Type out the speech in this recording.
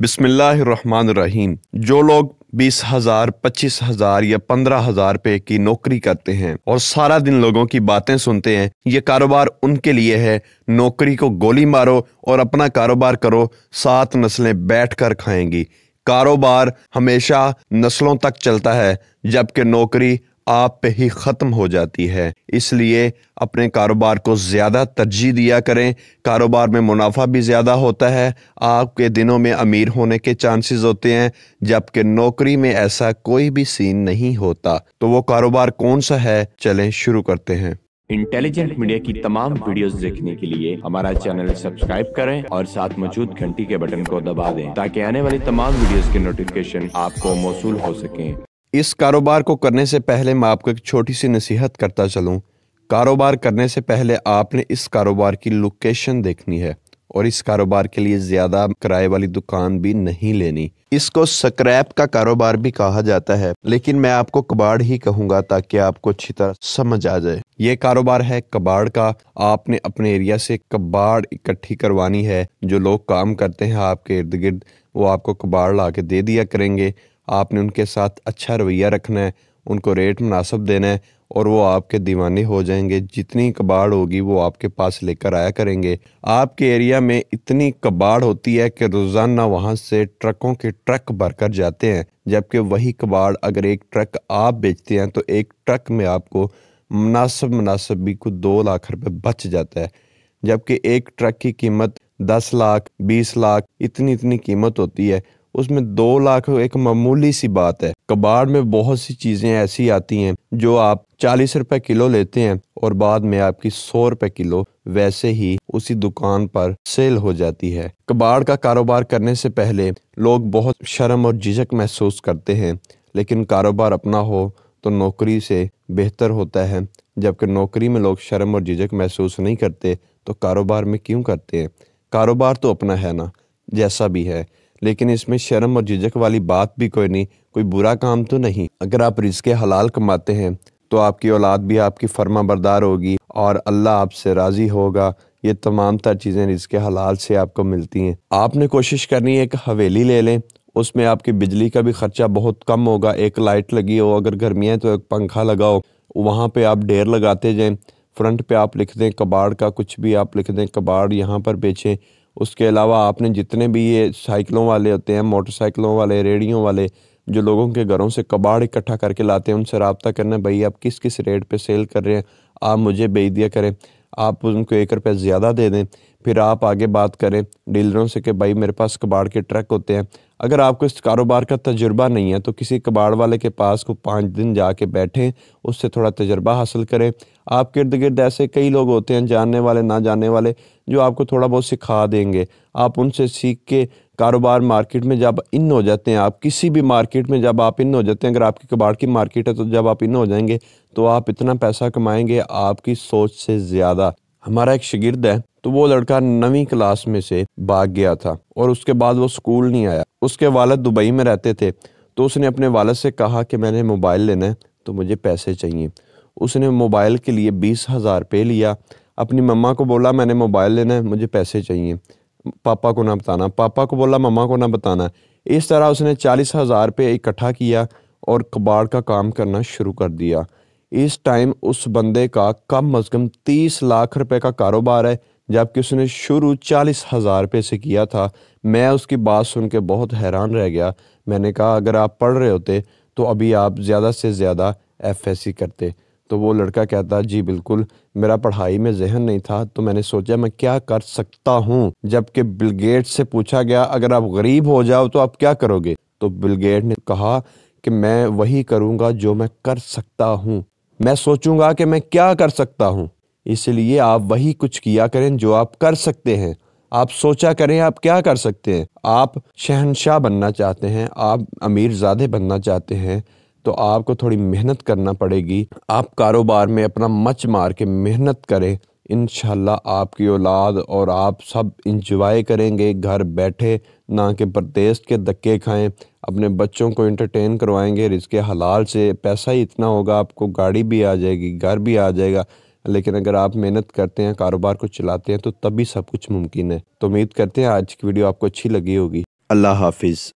बिसमीम जो लोग बीस हज़ार पच्चीस हज़ार या पंद्रह हज़ार रुपए की नौकरी करते हैं और सारा दिन लोगों की बातें सुनते हैं ये कारोबार उनके लिए है नौकरी को गोली मारो और अपना कारोबार करो सात नस्लें बैठ कर खाएंगी कारोबार हमेशा नस्लों तक चलता है जबकि नौकरी आप पे ही ख़त्म हो जाती है इसलिए अपने कारोबार को ज़्यादा तरजीह दिया करें कारोबार में मुनाफा भी ज़्यादा होता है आपके दिनों में अमीर होने के चांसेस होते हैं जबकि नौकरी में ऐसा कोई भी सीन नहीं होता तो वो कारोबार कौन सा है चलें शुरू करते हैं इंटेलिजेंट मीडिया की तमाम वीडियोस देखने के लिए हमारा चैनल सब्सक्राइब करें और साथ मौजूद घंटी के बटन को दबा दें ताकि आने वाली तमाम वीडियोस के नोटिफिकेशन आपको मौसू हो सके इस कारोबार को करने से पहले मैं आपको एक छोटी सी नसीहत करता चलूँ कारोबार करने से पहले आपने इस कारोबार की लोकेशन देखनी है और इस कारोबार के लिए ज़्यादा किराए वाली दुकान भी नहीं लेनी इसको स्क्रैप का कारोबार भी कहा जाता है लेकिन मैं आपको कबाड़ ही कहूंगा ताकि आपको अच्छी तरह समझ आ जाए ये कारोबार है कबाड़ का आपने अपने एरिया से कबाड़ इकट्ठी करवानी है जो लोग काम करते हैं आपके इर्द गिर्द वो आपको कबाड़ ला के दे दिया करेंगे आपने उनके साथ अच्छा रवैया रखना है उनको रेट मुनासब देना है और वो आपके दीवाने हो जाएंगे जितनी कबाड़ होगी वो आपके पास लेकर आया करेंगे आपके एरिया में इतनी कबाड़ होती है कि रोज़ाना वहाँ से ट्रकों के ट्रक भरकर जाते हैं जबकि वही कबाड़ अगर एक ट्रक आप बेचते हैं तो एक ट्रक में आपको मुनासब मुनासब भी को दो लाख रुपये बच जाता है जबकि एक ट्रक की कीमत दस लाख बीस लाख इतनी इतनी कीमत होती है उसमें दो लाख एक मामूली सी बात है कबाड़ में बहुत सी चीज़ें ऐसी आती हैं जो आप चालीस रुपए किलो लेते हैं और बाद में आपकी सौ रुपए किलो वैसे ही उसी दुकान पर सेल हो जाती है कबाड़ का कारोबार करने से पहले लोग बहुत शर्म और झिझक महसूस करते हैं लेकिन कारोबार अपना हो तो नौकरी से बेहतर होता है जबकि नौकरी में लोग शर्म और झिझक महसूस नहीं करते तो कारोबार में क्यों करते हैं कारोबार तो अपना है ना जैसा भी है लेकिन इसमें शर्म और झिझक वाली बात भी कोई नहीं कोई बुरा काम तो नहीं अगर आप रिस्क हलाल कमाते हैं तो आपकी औलाद भी आपकी फर्मा बरदार होगी और अल्लाह आपसे राज़ी होगा ये तमाम तर चीज़ें इसके हलाल से आपको मिलती हैं आपने कोशिश करनी है एक हवेली ले लें उसमें आपकी बिजली का भी ख़र्चा बहुत कम होगा एक लाइट लगी हो अगर गर्मी है तो एक पंखा लगाओ वहाँ पे आप ढेर लगाते जाएं फ्रंट पे आप लिख दें कबाड़ का कुछ भी आप लिख दें कबाड़ यहाँ पर बेचें उसके अलावा आपने जितने भी ये साइकिलों वाले होते हैं मोटरसाइकिलों वाले रेडियो वाले जो लोगों के घरों से कबाड़ इकट्ठा करके लाते हैं उनसे रबता करना भाई आप किस किस रेट पे सेल कर रहे हैं आप मुझे बेच दिया करें आप उनको एक रुपये ज़्यादा दे दें फिर आप आगे बात करें डीलरों से कि भाई मेरे पास कबाड़ के ट्रक होते हैं अगर आपको इस कारोबार का तजुर्बा नहीं है तो किसी कबाड़ वाले के पास को पाँच दिन जाके बैठें उससे थोड़ा तजर्बा हासिल करें आप इर्द गिर्द ऐसे कई लोग होते हैं जानने वाले ना जानने वाले जो आपको थोड़ा बहुत सिखा देंगे आप उनसे सीख के कारोबार मार्केट में जब इन हो जाते हैं आप किसी भी मार्केट में जब आप इन हो जाते हैं अगर आपकी कबाड़ की मार्केट है तो जब आप इन हो जाएंगे तो आप इतना पैसा कमाएंगे आपकी सोच से ज़्यादा हमारा एक शिगिर्द है तो वो लड़का नवी क्लास में से भाग गया था और उसके बाद वो स्कूल नहीं आया उसके वालद दुबई में रहते थे तो उसने अपने वालद से कहा कि मैंने मोबाइल लेना है तो मुझे पैसे चाहिए उसने मोबाइल के लिए बीस हज़ार रुपये लिया अपनी मम्मा को बोला मैंने मोबाइल लेना है मुझे पैसे चाहिए पापा को ना बताना पापा को बोला मम्मा को ना बताना इस तरह उसने चालीस हज़ार रुपये इकट्ठा किया और कबाड़ का काम करना शुरू कर दिया इस टाइम उस बंदे का कम अज़ कम तीस लाख रुपए का कारोबार है जबकि उसने शुरू चालीस हज़ार रुपये से किया था मैं उसकी बात सुन के बहुत हैरान रह गया मैंने कहा अगर आप पढ़ रहे होते तो अभी आप ज़्यादा से ज़्यादा एफ करते तो वो लड़का कहता जी बिल्कुल मेरा पढ़ाई में जहन नहीं था तो मैंने सोचा मैं क्या कर सकता हूँ जबकि बिलगेट से पूछा गया अगर आप गरीब हो जाओ तो आप क्या करोगे तो बिलगेट ने कहा कि मैं वही करूँगा जो मैं कर सकता हूँ मैं सोचूंगा कि मैं क्या कर सकता हूँ इसलिए आप वही कुछ किया करें जो आप कर सकते हैं आप सोचा करें आप क्या कर सकते हैं आप शहनशाह बनना चाहते हैं आप अमीर ज़ादे बनना चाहते हैं तो आपको थोड़ी मेहनत करना पड़ेगी आप कारोबार में अपना मच मार के मेहनत करें इन आपकी औलाद और आप सब इंजॉय करेंगे घर बैठे ना कि प्रदेश के धक्के खाएं अपने बच्चों को इंटरटेन करवाएंगे इसके हलाल से पैसा ही इतना होगा आपको गाड़ी भी आ जाएगी घर भी आ जाएगा लेकिन अगर आप मेहनत करते हैं कारोबार को चलाते हैं तो तभी सब कुछ मुमकिन है तो उम्मीद करते हैं आज की वीडियो आपको अच्छी लगी होगी अल्लाह हाफिज़